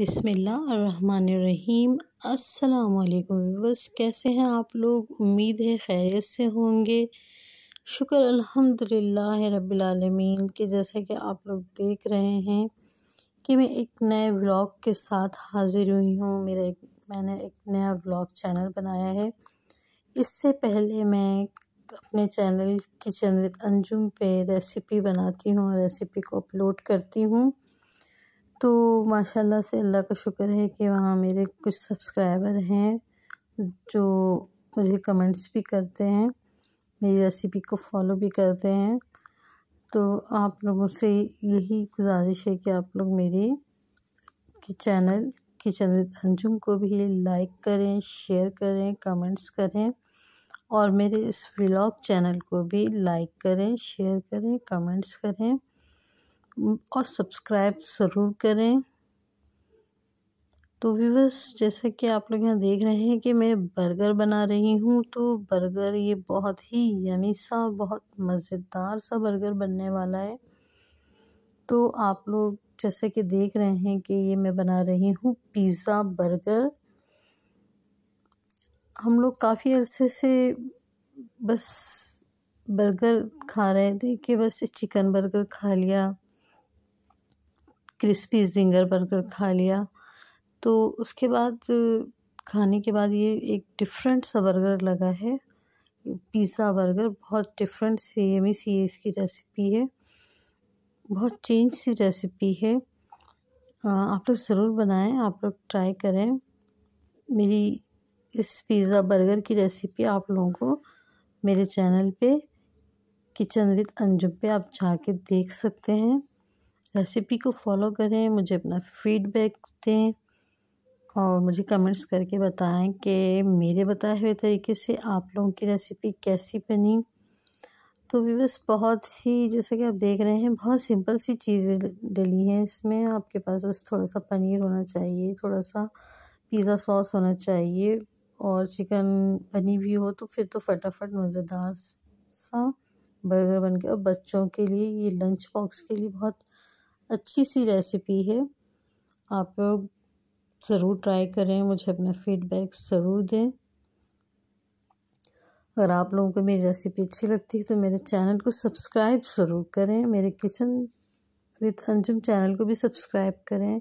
बिसमीम् अल्लाम कैसे हैं आप लोग उम्मीद है खैरियत से होंगे शुक्र अल्हम्दुलिल्लाह रबालमीन के जैसा कि आप लोग देख रहे हैं कि मैं एक नए व्लॉग के साथ हाज़िर हुई हूँ मेरा एक मैंने एक नया व्लॉग चैनल बनाया है इससे पहले मैं अपने चैनल किचन विद अंजुम पे रेसिपी बनाती हूँ और रेसिपी को अपलोड करती हूँ तो माशाल्लाह से अल्लाह का शुक्र है कि वहाँ मेरे कुछ सब्सक्राइबर हैं जो मुझे कमेंट्स भी करते हैं मेरी रेसिपी को फॉलो भी करते हैं तो आप लोगों से यही गुजारिश है कि आप लोग मेरे कि चैनल किचन विद अंजुम को भी लाइक करें शेयर करें कमेंट्स करें और मेरे इस व्लॉग चैनल को भी लाइक करें शेयर करें कमेंट्स करें और सब्सक्राइब ज़रूर करें तो व्यूवर्स जैसा कि आप लोग यहाँ देख रहे हैं कि मैं बर्गर बना रही हूँ तो बर्गर ये बहुत ही यमी सा बहुत मज़ेदार सा बर्गर बनने वाला है तो आप लोग जैसे कि देख रहे हैं कि ये मैं बना रही हूँ पिज़्ज़ा बर्गर हम लोग काफ़ी अरसे से बस बर्गर खा रहे थे कि बस चिकन बर्गर खा लिया क्रिस्पी ज़िंगर बर्गर खा लिया तो उसके बाद खाने के बाद ये एक डिफरेंट सा बर्गर लगा है पिज़्ज़ा बर्गर बहुत डिफरेंट एम एमी सी इसकी रेसिपी है बहुत चेंज सी रेसिपी है आप लोग ज़रूर बनाएं आप लोग ट्राई करें मेरी इस पिज़्ज़ा बर्गर की रेसिपी आप लोगों को मेरे चैनल पे किचन विद अंजुम पे आप जाके देख सकते हैं रेसिपी को फॉलो करें मुझे अपना फीडबैक दें और मुझे कमेंट्स करके बताएं कि मेरे बताए हुए तरीके से आप लोगों की रेसिपी कैसी बनी तो व्यूवर्स बहुत ही जैसा कि आप देख रहे हैं बहुत सिंपल सी चीज़ें डली हैं इसमें आपके पास बस थोड़ा सा पनीर होना चाहिए थोड़ा सा पिज़्ज़ा सॉस होना चाहिए और चिकन बनी हुई हो तो फिर तो फटाफट मज़ेदार सा बर्गर बन गया और बच्चों के लिए ये लंच बॉक्स के लिए बहुत अच्छी सी रेसिपी है आप लोग ज़रूर ट्राई करें मुझे अपना फीडबैक ज़रूर दें अगर आप लोगों को मेरी रेसिपी अच्छी लगती है तो मेरे चैनल को सब्सक्राइब ज़रूर करें मेरे किचन विद अंजुम चैनल को भी सब्सक्राइब करें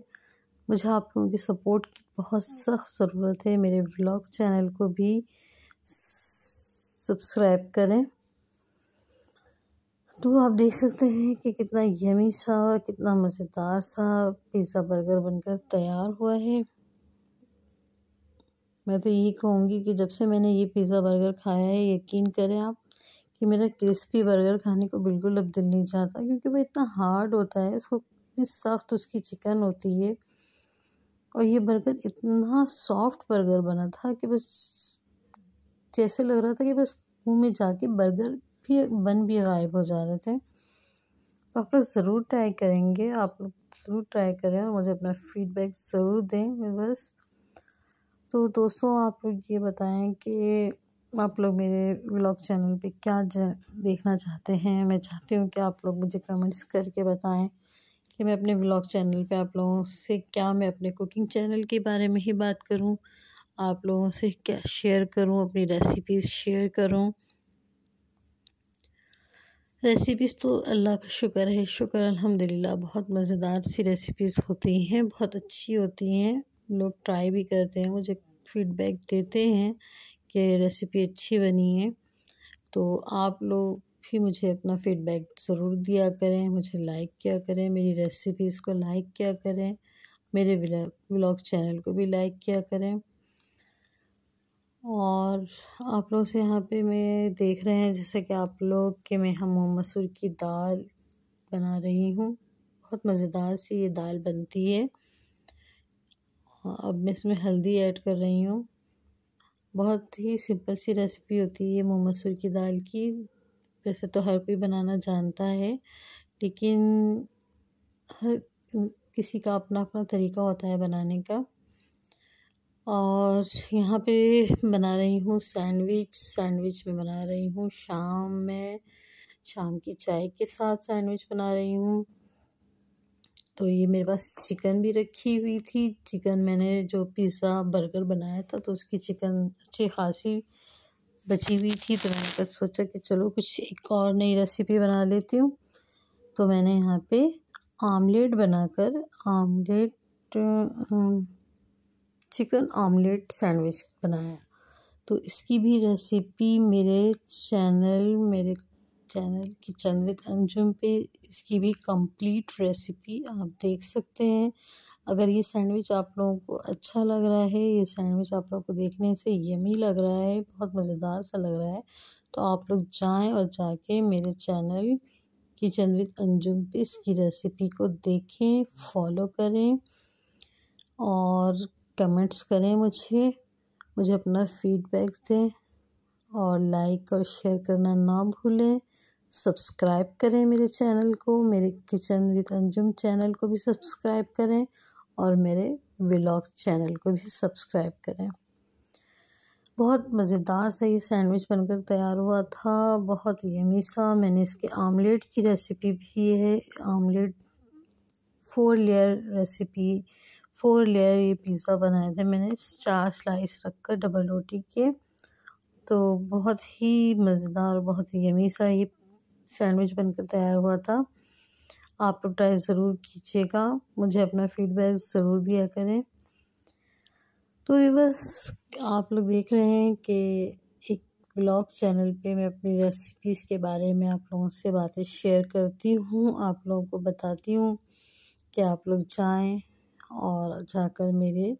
मुझे आप लोगों की सपोर्ट की बहुत सख्त ज़रूरत है मेरे व्लॉग चैनल को भी सब्सक्राइब करें तो आप देख सकते हैं कि कितना यमी सा कितना मज़ेदार सा पिज़्ज़ा बर्गर बनकर तैयार हुआ है मैं तो यही कहूँगी कि जब से मैंने ये पिज़्ज़ा बर्गर खाया है यकीन करें आप कि मेरा क्रिस्पी बर्गर खाने को बिल्कुल अब दिल नहीं चाहता क्योंकि वो इतना हार्ड होता है उसको इतनी सख्त उसकी चिकन होती है और ये बर्गर इतना सॉफ्ट बर्गर बना था कि बस जैसे लग रहा था कि बस मुँह में जाके बर्गर भी बन भी गायब हो जा रहे थे तो आप लोग ज़रूर ट्राई करेंगे आप लोग ज़रूर ट्राई करें और मुझे अपना फीडबैक ज़रूर दें बस तो दोस्तों आप लोग ये बताएं कि आप लोग मेरे व्लॉग चैनल पे क्या देखना चाहते हैं मैं चाहती हूँ कि आप लोग मुझे कमेंट्स करके बताएं कि मैं अपने व्लॉग चैनल पे आप लोगों से क्या मैं अपने कुकिंग चैनल के बारे में ही बात करूँ आप लोगों से क्या शेयर करूँ अपनी रेसिपीज़ शेयर करूँ रेसिपीज़ तो अल्लाह का शुक्र है शुक्र अल्हम्दुलिल्लाह बहुत मज़ेदार सी रेसिपीज़ होती हैं बहुत अच्छी होती हैं लोग ट्राई भी करते हैं मुझे फीडबैक देते हैं कि रेसिपी अच्छी बनी है तो आप लोग भी मुझे अपना फीडबैक ज़रूर दिया करें मुझे लाइक किया करें मेरी रेसिपीज़ को लाइक किया करें मेरे ब्लॉग चैनल को भी लाइक किया करें और आप लोग से यहाँ पे मैं देख रहे हैं जैसे कि आप लोग के मैं हम मसूर की दाल बना रही हूँ बहुत मज़ेदार सी ये दाल बनती है अब मैं इसमें हल्दी ऐड कर रही हूँ बहुत ही सिंपल सी रेसिपी होती है मूँग मसूर की दाल की वैसे तो हर कोई बनाना जानता है लेकिन हर किसी का अपना अपना तरीका होता है बनाने का और यहाँ पे बना रही हूँ सैंडविच सैंडविच में बना रही हूँ शाम में शाम की चाय के साथ सैंडविच बना रही हूँ तो ये मेरे पास चिकन भी रखी हुई थी चिकन मैंने जो पिज़्ज़ा बर्गर बनाया था तो उसकी चिकन अच्छी खासी बची हुई थी तो मैंने कहा सोचा कि चलो कुछ एक और नई रेसिपी बना लेती हूँ तो मैंने यहाँ पे आमलेट बनाकर आमलेट चिकन ऑमलेट सैंडविच बनाया तो इसकी भी रेसिपी मेरे चैनल मेरे चैनल किचन विद अंजुम पे इसकी भी कंप्लीट रेसिपी आप देख सकते हैं अगर ये सैंडविच आप लोगों को अच्छा लग रहा है ये सैंडविच आप लोगों को देखने से यमी लग रहा है बहुत मज़ेदार सा लग रहा है तो आप लोग जाएं और जाके मेरे चैनल किचन विद अंजुम पे इसकी रेसिपी को देखें फॉलो करें और कमेंट्स करें मुझे मुझे अपना फीडबैक दें और लाइक और शेयर करना ना भूलें सब्सक्राइब करें मेरे चैनल को मेरे किचन विद अंजुम चैनल को भी सब्सक्राइब करें और मेरे व्लॉग चैनल को भी सब्सक्राइब करें बहुत मज़ेदार सा ये सैंडविच बनकर तैयार हुआ था बहुत यमी सा मैंने इसके आमलेट की रेसिपी भी है omelette four layer recipe four layer ये पिज़्ज़ा बनाए थे मैंने चार स्लाइस रख कर डबल रोटी के तो बहुत ही मज़ेदार और बहुत ही यमी सा ये सैंडविच बनकर तैयार हुआ था आप लोग ट्राई ज़रूर कीजिएगा मुझे अपना फीडबैक ज़रूर दिया करें तो ये बस आप लोग देख रहे हैं कि एक ब्लॉग चैनल पे मैं अपनी रेसिपीज़ के बारे में आप लोगों से बातें शेयर करती हूँ आप लोगों को बताती हूँ कि आप लोग जाएँ और जाकर मेरे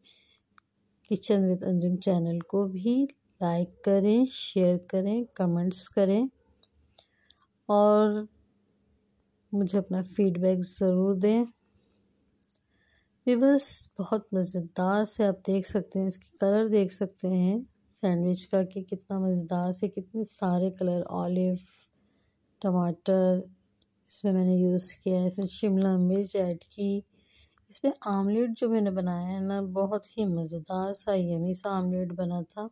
किचन विद अंजुम चैनल को भी लाइक करें शेयर करें कमेंट्स करें और मुझे अपना फीडबैक ज़रूर दें विवस बहुत मज़ेदार से आप देख सकते हैं इसकी कलर देख सकते हैं सैंडविच का कि कितना मज़ेदार से कितने सारे कलर ऑलिव टमाटर इसमें मैंने यूज़ किया है इसमें शिमला मिर्च ऐड की इसमें आमलेट जो मैंने बनाया है ना बहुत ही मज़ेदार सा यमी सा आमलेट बना था